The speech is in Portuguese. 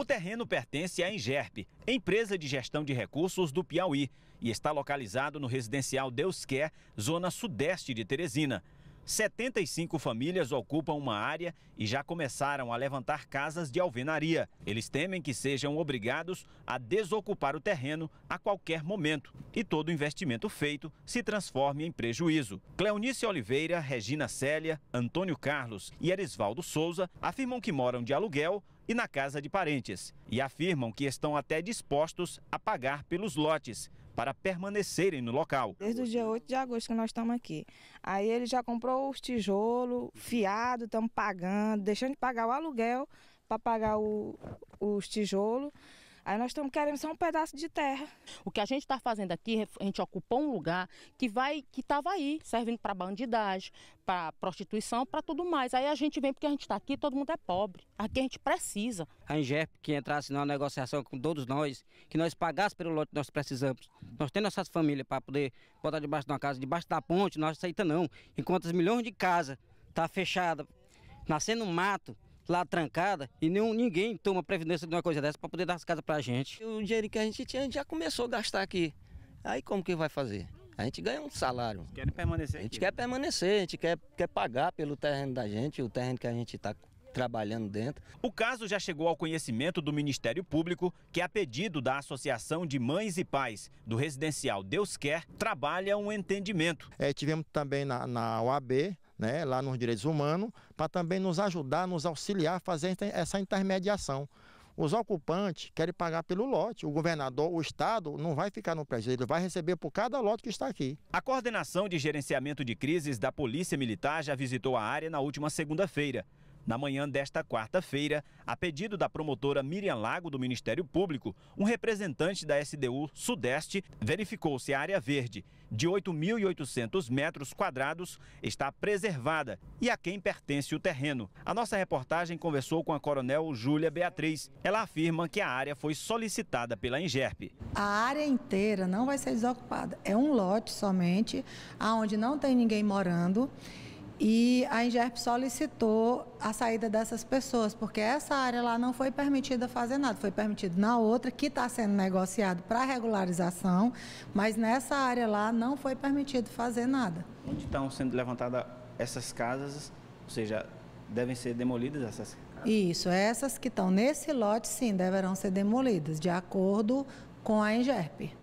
O terreno pertence à Ingerpe, empresa de gestão de recursos do Piauí, e está localizado no residencial Deus Quer, zona sudeste de Teresina. 75 famílias ocupam uma área e já começaram a levantar casas de alvenaria. Eles temem que sejam obrigados a desocupar o terreno a qualquer momento e todo investimento feito se transforme em prejuízo. Cleonice Oliveira, Regina Célia, Antônio Carlos e Erisvaldo Souza afirmam que moram de aluguel e na casa de parentes. E afirmam que estão até dispostos a pagar pelos lotes para permanecerem no local. Desde o dia 8 de agosto que nós estamos aqui. Aí ele já comprou os tijolos, fiado, estamos pagando, deixando de pagar o aluguel para pagar o, os tijolos. Aí nós estamos querendo só um pedaço de terra. O que a gente está fazendo aqui, a gente ocupou um lugar que vai, que estava aí, servindo para bandidagem, para prostituição, para tudo mais. Aí a gente vem porque a gente está aqui, todo mundo é pobre. Aqui a gente precisa. A Ingep que entrasse numa negociação com todos nós, que nós pagássemos pelo lote que nós precisamos. Nós temos nossas famílias para poder botar debaixo de uma casa, debaixo da ponte, nós aceita não. Enquanto as milhões de casas tá fechada, nascendo mato, lá trancada e nenhum, ninguém toma previdência de uma coisa dessa para poder dar as casas para a gente. O dinheiro que a gente tinha, a gente já começou a gastar aqui. Aí como que vai fazer? A gente ganha um salário. Querem permanecer A gente aqui, quer né? permanecer, a gente quer, quer pagar pelo terreno da gente, o terreno que a gente está trabalhando dentro. O caso já chegou ao conhecimento do Ministério Público, que a pedido da Associação de Mães e Pais do Residencial Deus Quer, trabalha um entendimento. É, tivemos também na, na OAB né, lá nos direitos humanos, para também nos ajudar, nos auxiliar a fazer essa intermediação. Os ocupantes querem pagar pelo lote. O governador, o Estado, não vai ficar no prejuízo, ele vai receber por cada lote que está aqui. A coordenação de gerenciamento de crises da Polícia Militar já visitou a área na última segunda-feira. Na manhã desta quarta-feira, a pedido da promotora Miriam Lago do Ministério Público, um representante da SDU Sudeste verificou se a área verde de 8.800 metros quadrados está preservada e a quem pertence o terreno. A nossa reportagem conversou com a coronel Júlia Beatriz. Ela afirma que a área foi solicitada pela Ingerp. A área inteira não vai ser desocupada. É um lote somente, aonde não tem ninguém morando e a Ingerp solicitou a saída dessas pessoas, porque essa área lá não foi permitida fazer nada, foi permitido na outra, que está sendo negociado para regularização, mas nessa área lá não foi permitido fazer nada. Onde estão sendo levantadas essas casas, ou seja, devem ser demolidas essas casas? Isso, essas que estão nesse lote, sim, deverão ser demolidas, de acordo com a Ingerp.